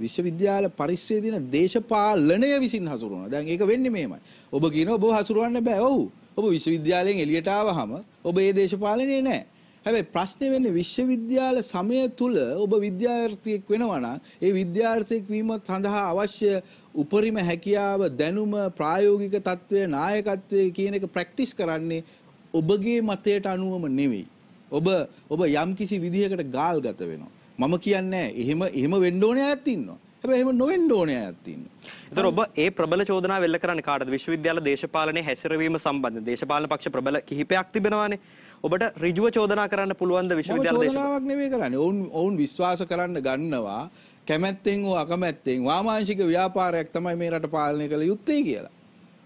විශ්වවිද්‍යාල පරිශ්‍රයේ දින දේශපාලනය විසින් හසුරුවනවා. දැන් ඒක වෙන්නේ මෙහෙමයි. ඔබ කියන ඔබ හසුරුවන්න බෑ. ඔව්. ඔබ විශ්වවිද්‍යාලයෙන් එළියට ආවහම ඔබ ඒ දේශපාලනේ නෑ. හැබැයි ප්‍රශ්නේ වෙන්නේ විශ්වවිද්‍යාල සමය තුල ඔබ විද්‍යාර්ථියෙක් වෙනවා නම් ඒ විද්‍යාර්ථියෙක් වීම සඳහා අවශ්‍ය උපරිම හැකියාව දැනුම ප්‍රායෝගික తත්වය නායකත්වය කියන එක ප්‍රැක්ටිස් කරන්නේ ඔබගේ මතයට අනුවම නෙවෙයි. ඔබ ඔබ යම්කිසි විදිහකට ගාල්ගත වෙනවා. මම කියන්නේ එහෙම එහෙම වෙන්න ඕන අයත් ඉන්නවා. හැබැයි එහෙම නොවෙන්න ඕන අයත් ඉන්නවා. ඒතර ඔබ ඒ ප්‍රබල චෝදනා වෙල්ල කරන්නේ කාටද? විශ්වවිද්‍යාල දේශපාලනයේ හැසිරවීම සම්බන්ධ දේශපාලන පක්ෂ ප්‍රබල කිහිපයක් තිබෙනවානේ. ඔබට ඍජුව චෝදනා කරන්න පුළුවන්ද විශ්වවිද්‍යාල දේශපාලන? චෝදනාවක් නෙවෙයි කරන්නේ. ඔවුන් ඔවුන් විශ්වාස කරන්න ගන්නවා කැමැත්තෙන් හෝ අකමැත්තෙන් වාමාංශික ව්‍යාපාරයක් තමයි මේ රට පාලනය කළ යුත්තේ කියලා.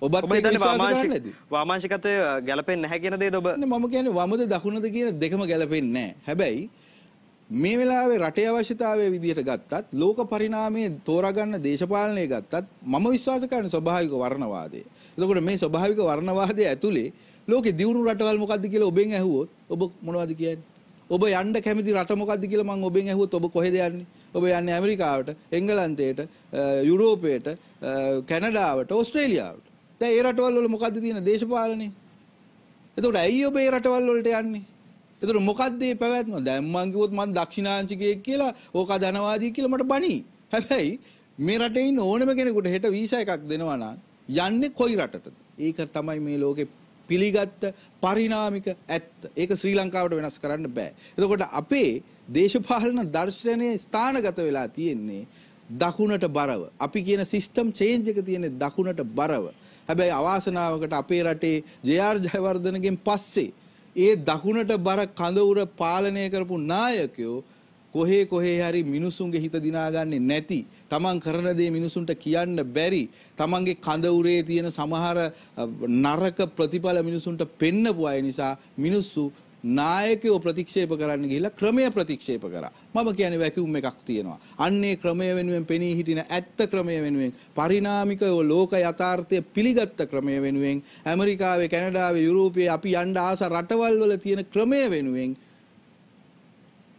ඔබත් වාමාංශිකත්වය ගැලපෙන්නේ නැහැ කියන දේද ඔබ? මම කියන්නේ වමද දකුණද කියන දෙකම ගැලපෙන්නේ නැහැ. හැබැයි මේ වෙලාවේ රටේ අවශ්‍යතාවය විදිහට ගත්තත් ලෝක පරිණාමයේ තෝරාගන්න දේශපාලනය ගත්තත් මම විශ්වාස කරන්නේ ස්වභාවික වර්ණවාදය. එතකොට මේ ස්වභාවික වර්ණවාදය ඇතුලේ ලෝකේ දියුණු රටවල් මොකද්ද කියලා ඔබෙන් ඇහුවොත් ඔබ මොනවද කියන්නේ? ඔබ යන්න කැමති රට මොකද්ද කියලා මම ඔබෙන් ඇහුවොත් ඔබ කොහෙද යන්නේ? ඔබ යන්නේ ඇමරිකාවට, එංගලන්තයට, යුරෝපයට, කැනඩාවට, ඕස්ට්‍රේලියාවට. දැන් ඒ රටවල් වල මොකද්ද තියෙන දේශපාලනේ? එතකොට ඇයි ඔබ ඒ රටවල් වලට යන්නේ? එතකොට මොකද්ද මේ පැවැත්ම? දැන් මං කිව්වොත් මං දක්ෂිනාංශිකයෙක් කියලා ඕක ධනවාදී කියලා මට බණි. හැබැයි මේ රටේ ඉන්න ඕනම කෙනෙකුට හෙට වීසා එකක් දෙනවා නම් යන්නේ කොයි රටටද? ඒක තමයි මේ ලෝකේ පිළිගත්ත පරිණාමික ඇත්ත. ඒක ශ්‍රී ලංකාවට වෙනස් කරන්න බෑ. එතකොට අපේ දේශපාලන දර්ශනය ස්ථානගත වෙලා තියෙන්නේ දකුණට බරව. අපි කියන සිස්ටම් චේන්ජ් එක තියෙන්නේ දකුණට බරව. හැබැයි අවාසනාවකට අපේ රටේ ජේ.ආර්. ජයවර්ධනගෙන් පස්සේ ඒ දකුණට බර කඳවුර පාලනය කරපු නායකයෝ කොහේ කොහේ හරි මිනිසුන්ගේ හිත දිනාගන්නේ නැති තමන් කරන දේ මිනිසුන්ට කියන්න බැරි තමන්ගේ කඳවුරේ තියෙන සමහර නරක ප්‍රතිඵල මිනිසුන්ට පෙන්නපු අය නිසා මිනිස්සු නායකයෝ ප්‍රතික්ෂේප කරන්න ගිහිල්ලා ක්‍රමය ප්‍රතික්ෂේප කරා. මම කියන්නේ වැකියුම් එකක් තියෙනවා. අන්නේ ක්‍රමය වෙනුවෙන් පෙනී හිටින ඇත්ත ක්‍රමය වෙනුවෙන් පරිණාමිකව ලෝක යථාර්ථය පිළිගත්ත ක්‍රමය වෙනුවෙන් ඇමරිකාවේ කැනඩාවේ යුරෝපයේ අපි යන්න ආස රටවල් වල තියෙන ක්‍රමය වෙනුවෙන්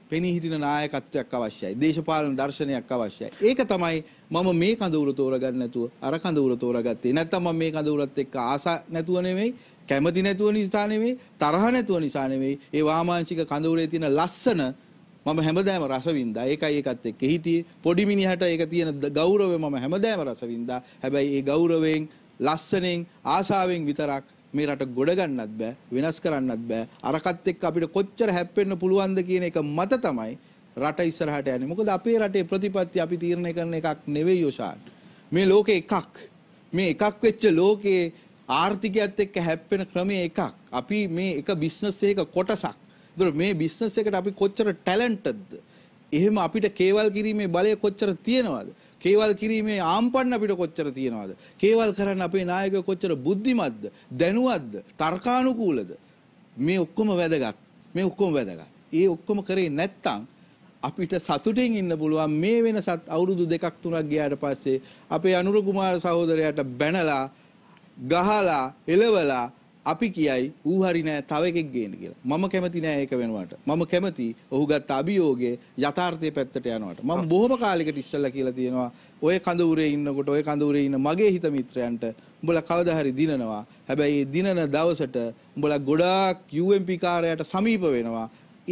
පෙනී හිටින නායකත්වයක් අවශ්‍යයි. දේශපාලන දර්ශනයක් අවශ්‍යයි. ඒක තමයි මම මේ කඳවුර තෝරගන්න නැතුව අර කඳවුර තෝරගත්තේ. නැත්තම් මම මේ කඳවුරත් එක්ක ආස නැතුව නෙමෙයි. කැමති නැතුව නිසා නෙවෙයි තරහ නැතුව නිසා නෙවෙයි ඒ වාමාංශික කඳවුරේ තියෙන ලස්සන මම හැමදාම රසවින්දා ඒකයි ඒකත් එක්ක හිටියේ පොඩි මිනිහට ඒක තියෙන ගෞරවය මම හැමදාම රසවින්දා හැබැයි ඒ ගෞරවයෙන් ලස්සනෙන් ආශාවෙන් විතරක් මේ රට ගොඩ ගන්නත් බෑ වෙනස් කරන්නත් බෑ අරකත් එක්ක අපිට කොච්චර හැප්පෙන්න පුළුවන්ද කියන එක මත තමයි රට ඉස්සරහට යන්නේ. මොකද අපේ රටේ ප්‍රතිපත්ති අපි තීරණය කරන එකක් නෙවෙයි යෝෂාන්. මේ ලෝකේ එකක්. මේ එකක් වෙච්ච ලෝකේ ආර්ථිකයත් එක්ක හැප්පෙන ක්‍රමය එකක්. අපි මේ එක බිස්නස් එක කොටසක්. ඒතර මේ බිස්නස් එකට අපි කොච්චර ටැලන්ටඩ්ද? එහෙම අපිට කේවල් කිරීමේ බලය කොච්චර තියෙනවද? කේවල් කිරීමේ ආම්පන්න අපිට කොච්චර තියෙනවද? කේවල් කරන්න අපේ නායකයෝ කොච්චර බුද්ධිමත්ද? දැනුවත්ද? තර්කානුකූලද? මේ ඔක්කොම වැදගත්. මේ ඔක්කොම වැදගත්. ඒ ඔක්කොම කරේ නැත්තම් අපිට සතුටින් ඉන්න පුළුවන් මේ වෙනසත් අවුරුදු දෙකක් තුනක් ගියාට පස්සේ අපේ අනුර කුමාර සහෝදරයාට බැනලා ගහලා එලවලා අපි කියයි ඌ හරි නෑ තව එකෙක් ගේන්න කියලා. මම කැමති නෑ ඒක වෙනුවට. මම කැමති ඔහු ගත්ත අභියෝගයේ යථාර්ථයේ පැත්තට යනවට. මම බොහොම කාලයකට ඉස්සෙල්ලා කියලා තියෙනවා ඔය කඳ උරේ ඉන්නකොට ඔය කඳ උරේ ඉන්න මගේ හිත මිත්‍රයන්ට උඹලා කවදා හරි දිනනවා. හැබැයි දිනන දවසට උඹලා ගොඩාක් UMP කාර්යයට සමීප වෙනවා.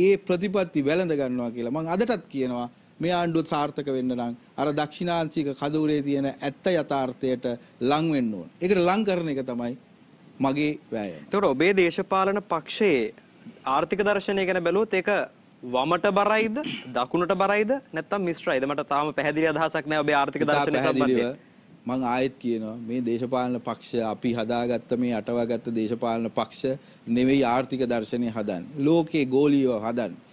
ඒ ප්‍රතිපත්ති වැළඳ ගන්නවා කියලා මම අදටත් කියනවා මේ ආණ්ඩුව සාර්ථක වෙන්න නම් අර දක්ෂිණාන්තික කඳවුරේ තියෙන ඇත්ත යථාර්ථයට ලං වෙන්න ඕන. ඒකට ලං කරන එක තමයි මගේ වෑයම. ඒතකොට ඔබේ දේශපාලන පක්ෂයේ ආර්ථික දර්ශනය ගැන බැලුවොත් ඒක වමට බරයිද දකුණට බරයිද නැත්තම් මිශ්‍රයිද මට තාම පැහැදිලි අදහසක් නැහැ ඔබේ ආර්ථික දර්ශනය සම්බන්ධයෙන්. මං ආයෙත් කියනවා මේ දේශපාලන පක්ෂ අපි හදාගත්ත මේ අටවාගත්ත දේශපාලන පක්ෂ නෙවෙයි ආර්ථික දර්ශනය හදන්නේ. ලෝකේ ගෝලීව හදන්නේ.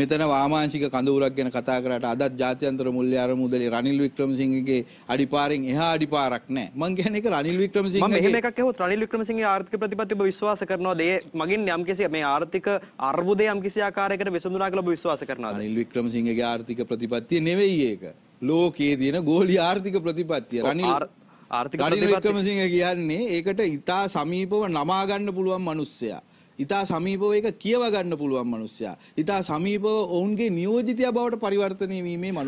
මෙතන වාමාංශික කඳවුරක් ගැන කතා කරාට අදත් ජාත්‍යන්තර මුල්‍ය අරමුදලේ රනිල් වික්‍රමසිංහගේ අඩිපාරෙන් එහා අඩිපාරක් නැහැ. මං කියන්නේ ඒක රනිල් වික්‍රමසිංහ මම මෙහෙම එකක් ඇහුවොත් රනිල් වික්‍රමසිංහගේ ආර්ථික ප්‍රතිපත්ති ඔබ විශ්වාස කරනවාද? ඒ මගින් යම්කිසි මේ ආර්ථික අර්බුදය යම්කිසි ආකාරයකට විසඳුනා කියලා ඔබ විශ්වාස කරනවාද? රනිල් වික්‍රමසිංහගේ ආර්ථික ප්‍රතිපත්තිය නෙවෙයි ඒක. ලෝකයේ තියෙන ගෝලීය ආර්ථික ප්‍රතිපත්තිය. රනිල් ආර්ථික ප්‍රතිපත්තිය. රනිල් වික්‍රමසිංහ කියන්නේ ඒකට ඊටා සමීපව නමා ගන්න පුළුවන් මිනිස්සයා. ඉතා සමීපව එක කියවගන්න පුළුවන් මනුස්්‍යයා. ඉතා සමීපව ඔවුන්ගේ නියෝජිතය බවට පරිවර්තනය වීමේ මනුස්්‍ය.